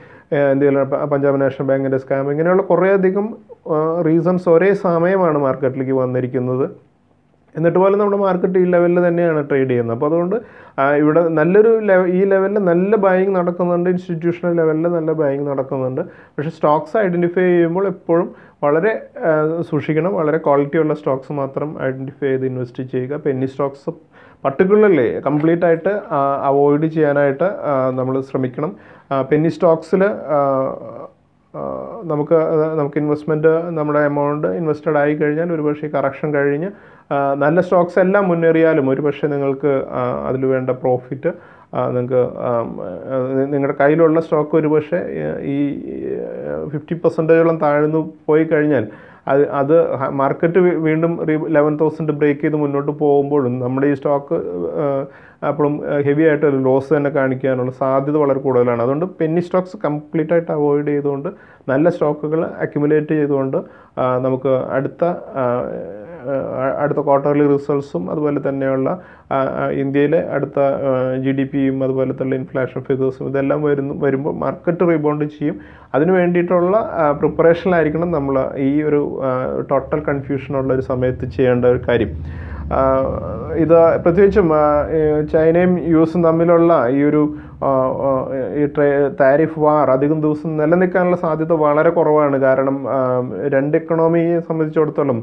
എന്തെങ്കിലും പഞ്ചാബ് നാഷണൽ ബാങ്കിൻ്റെ സ്കാം ഇങ്ങനെയുള്ള കുറേയധികം റീസൺസ് ഒരേ സമയമാണ് മാർക്കറ്റിലേക്ക് വന്നിരിക്കുന്നത് എന്നിട്ട് പോലും നമ്മുടെ മാർക്കറ്റ് ഈ ലെവലിൽ തന്നെയാണ് ട്രേഡ് ചെയ്യുന്നത് അപ്പോൾ അതുകൊണ്ട് ഇവിടെ നല്ലൊരു ഈ ലെവലിൽ നല്ല ബൈങ് നടക്കുന്നുണ്ട് ഇൻസ്റ്റിറ്റ്യൂഷണൽ ലെവലിൽ നല്ല ബൈങ് നടക്കുന്നുണ്ട് പക്ഷേ സ്റ്റോക്സ് ഐഡൻറ്റിഫൈ ചെയ്യുമ്പോൾ എപ്പോഴും വളരെ സൂക്ഷിക്കണം വളരെ ക്വാളിറ്റി ഉള്ള സ്റ്റോക്സ് മാത്രം ഐഡൻറ്റിഫൈ ചെയ്ത് ഇൻവെസ്റ്റ് ചെയ്യുക പെന്നി സ്റ്റോക്സ് പർട്ടിക്കുലർലി കംപ്ലീറ്റ് ആയിട്ട് അവോയ്ഡ് ചെയ്യാനായിട്ട് നമ്മൾ ശ്രമിക്കണം പെന്നി സ്റ്റോക്സിൽ നമുക്ക് നമുക്ക് ഇൻവെസ്റ്റ്മെൻറ്റ് നമ്മുടെ എമൗണ്ട് ഇൻവെസ്റ്റഡ് ആയി കഴിഞ്ഞാൽ ഒരുപക്ഷെ കറക്ഷൻ കഴിഞ്ഞ് നല്ല സ്റ്റോക്സ് എല്ലാം മുന്നേറിയാലും ഒരു പക്ഷേ നിങ്ങൾക്ക് അതിൽ വേണ്ട പ്രോഫിറ്റ് നിങ്ങൾക്ക് നിങ്ങളുടെ കയ്യിലുള്ള സ്റ്റോക്ക് ഒരു പക്ഷേ ഈ ഫിഫ്റ്റി പെർസെൻറ്റേജോളം താഴ്ന്നു പോയി കഴിഞ്ഞാൽ അത് അത് മാർക്കറ്റ് വീണ്ടും റീ ലെവൻ തൗസൻഡ് ബ്രേക്ക് ചെയ്ത് മുന്നോട്ട് പോകുമ്പോഴും നമ്മുടെ ഈ സ്റ്റോക്ക് അപ്പോഴും ഹെവി ആയിട്ട് ഒരു ലോസ് തന്നെ കാണിക്കാനുള്ള സാധ്യത വളരെ കൂടുതലാണ് അതുകൊണ്ട് പെന്നി സ്റ്റോക്സ് കംപ്ലീറ്റ് ആയിട്ട് അവോയ്ഡ് ചെയ്തുകൊണ്ട് നല്ല സ്റ്റോക്കുകൾ അക്യുമുലേറ്റ് ചെയ്തുകൊണ്ട് നമുക്ക് അടുത്ത അടുത്ത ക്വാർട്ടർലി റിസൾട്ട്സും അതുപോലെ തന്നെയുള്ള ഇന്ത്യയിലെ അടുത്ത ജി ഡി പിയും അതുപോലെ തന്നെ ഇൻഫ്ലേഷൻ ഫിഗേഴ്സും ഇതെല്ലാം വരുന്നു വരുമ്പോൾ മാർക്കറ്റ് റീബൗണ്ട് ചെയ്യും അതിന് വേണ്ടിയിട്ടുള്ള പ്രിപ്പറേഷനിലായിരിക്കണം നമ്മൾ ഈ ഒരു ടോട്ടൽ കൺഫ്യൂഷനുള്ള ഒരു സമയത്ത് ചെയ്യേണ്ട ഒരു കാര്യം ഇത് പ്രത്യേകിച്ചും ചൈനയും യു എസും തമ്മിലുള്ള ഈ ഒരു ഈ ട്രേ താരിഫ് വാർ അധികം ദിവസം നിലനിൽക്കാനുള്ള സാധ്യത വളരെ കുറവാണ് കാരണം രണ്ട് ഇക്കണോമിയെ സംബന്ധിച്ചിടത്തോളം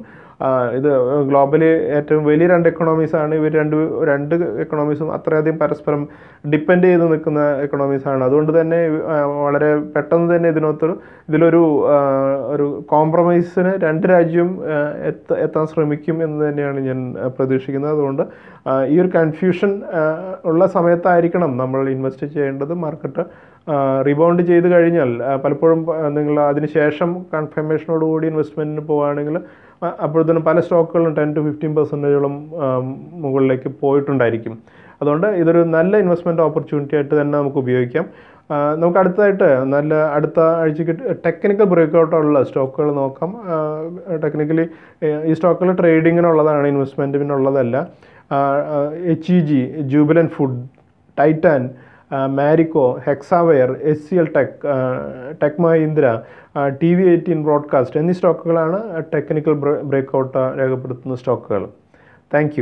ഇത് ഗ്ലോബലി ഏറ്റവും വലിയ രണ്ട് എക്കണോമീസാണ് ഇവർ രണ്ട് രണ്ട് എക്കണോമീസും അത്രയധികം പരസ്പരം ഡിപ്പെൻഡ് ചെയ്ത് നിൽക്കുന്ന എക്കണോമീസാണ് അതുകൊണ്ട് തന്നെ വളരെ പെട്ടെന്ന് തന്നെ ഇതിനകത്ത് ഇതിലൊരു ഒരു കോംപ്രമൈസിന് രണ്ട് രാജ്യവും എത്താൻ ശ്രമിക്കും എന്ന് തന്നെയാണ് ഞാൻ പ്രതീക്ഷിക്കുന്നത് അതുകൊണ്ട് ഈ ഒരു കൺഫ്യൂഷൻ ഉള്ള സമയത്തായിരിക്കണം നമ്മൾ ഇൻവെസ്റ്റ് ചെയ്യേണ്ടത് മാർക്കറ്റ് റിബൗണ്ട് ചെയ്ത് കഴിഞ്ഞാൽ പലപ്പോഴും നിങ്ങൾ അതിനുശേഷം കൺഫർമേഷനോട് കൂടി ഇൻവെസ്റ്റ്മെൻറ്റിന് പോവുകയാണെങ്കിൽ അപ്പോഴത്തേനും പല സ്റ്റോക്കുകളും ടെൻ ടു ഫിഫ്റ്റീൻ പെർസെൻറ്റേജോളം മുകളിലേക്ക് പോയിട്ടുണ്ടായിരിക്കും അതുകൊണ്ട് ഇതൊരു നല്ല ഇൻവെസ്റ്റ്മെൻറ്റ് ഓപ്പർച്യൂണിറ്റി ആയിട്ട് തന്നെ നമുക്ക് ഉപയോഗിക്കാം നമുക്ക് അടുത്തതായിട്ട് നല്ല അടുത്ത ആഴ്ചക്ക് ടെക്നിക്കൽ ബ്രേക്കൗട്ടുള്ള സ്റ്റോക്കുകൾ നോക്കാം ടെക്നിക്കലി ഈ സ്റ്റോക്കുകൾ ട്രേഡിങ്ങിനുള്ളതാണ് ഇൻവെസ്റ്റ്മെൻറ്റിനുള്ളതല്ല H E G Jubilant food Titan Marico Hexaware S C L tech tech Mahindra T V eighteen broadcast എന്നീ സ്റ്റോക്കുകളാണ് ടെക്നിക്കൽ ബ്രേക്ക് ഔട്ട് രേഖപ്പെടുത്തുന്ന സ്റ്റോക്കുകൾ താങ്ക്